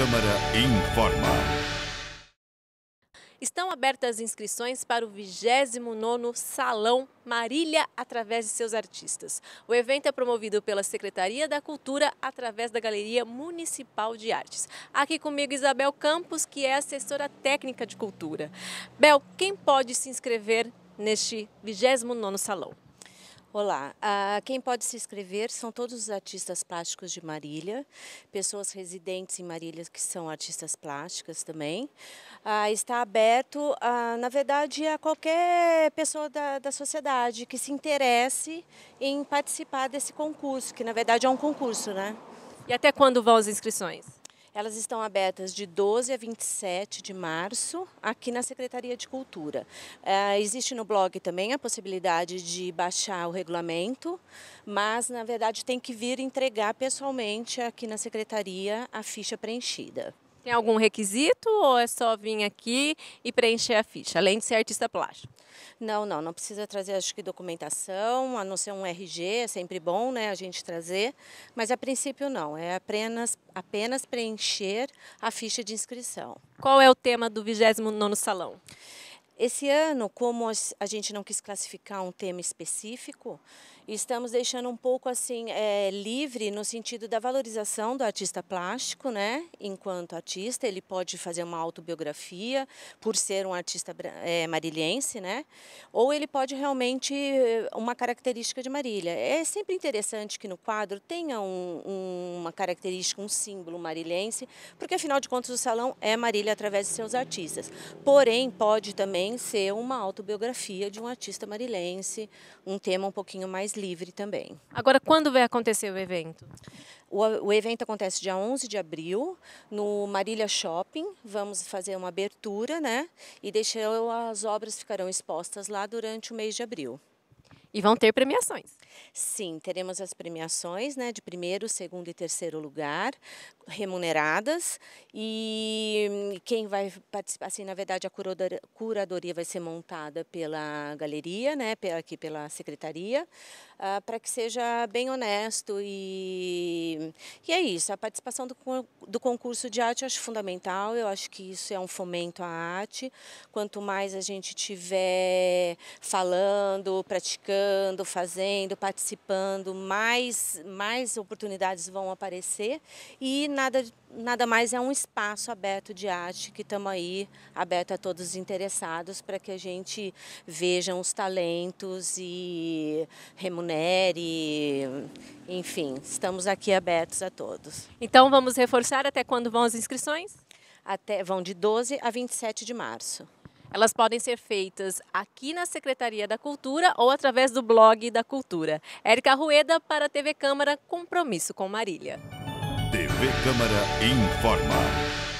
Câmara informa. Estão abertas inscrições para o 29º Salão Marília através de seus artistas. O evento é promovido pela Secretaria da Cultura através da Galeria Municipal de Artes. Aqui comigo Isabel Campos, que é assessora técnica de cultura. Bel, quem pode se inscrever neste 29º Salão? Olá, ah, quem pode se inscrever são todos os artistas plásticos de Marília, pessoas residentes em Marília que são artistas plásticas também. Ah, está aberto, ah, na verdade, a qualquer pessoa da, da sociedade que se interesse em participar desse concurso, que na verdade é um concurso, né? E até quando vão as inscrições? Elas estão abertas de 12 a 27 de março aqui na Secretaria de Cultura. É, existe no blog também a possibilidade de baixar o regulamento, mas na verdade tem que vir entregar pessoalmente aqui na Secretaria a ficha preenchida. Tem algum requisito ou é só vir aqui e preencher a ficha, além de ser artista plástico? Não, não, não precisa trazer acho que documentação, a não ser um RG, é sempre bom né, a gente trazer, mas a princípio não, é apenas, apenas preencher a ficha de inscrição. Qual é o tema do 29º Salão? Esse ano, como a gente não quis classificar um tema específico, estamos deixando um pouco assim é, livre no sentido da valorização do artista plástico, né? Enquanto artista, ele pode fazer uma autobiografia por ser um artista é, marilhense, né? Ou ele pode realmente eh, uma característica de Marília. É sempre interessante que no quadro tenha um, um, uma característica, um símbolo marilhense, porque afinal de contas o salão é Marília através de seus artistas. Porém, pode também ser uma autobiografia de um artista marilhense, um tema um pouquinho mais livre também. Agora, quando vai acontecer o evento? O, o, evento acontece dia 11 de abril, no Marília Shopping. Vamos fazer uma abertura, né? E deixar as obras ficarão expostas lá durante o mês de abril. E vão ter premiações. Sim, teremos as premiações né, de primeiro, segundo e terceiro lugar, remuneradas. E quem vai participar, assim, na verdade, a curadoria vai ser montada pela galeria, né, aqui pela secretaria, uh, para que seja bem honesto. E, e é isso, a participação do, do concurso de arte eu acho fundamental, eu acho que isso é um fomento à arte. Quanto mais a gente tiver falando, praticando, estudando, fazendo, participando, mais, mais oportunidades vão aparecer e nada, nada mais é um espaço aberto de arte que estamos aí aberto a todos os interessados para que a gente veja os talentos e remunere, enfim, estamos aqui abertos a todos. Então vamos reforçar até quando vão as inscrições? Até, vão de 12 a 27 de março. Elas podem ser feitas aqui na Secretaria da Cultura ou através do blog da Cultura. Érica Rueda para a TV Câmara, compromisso com Marília. TV Câmara informa.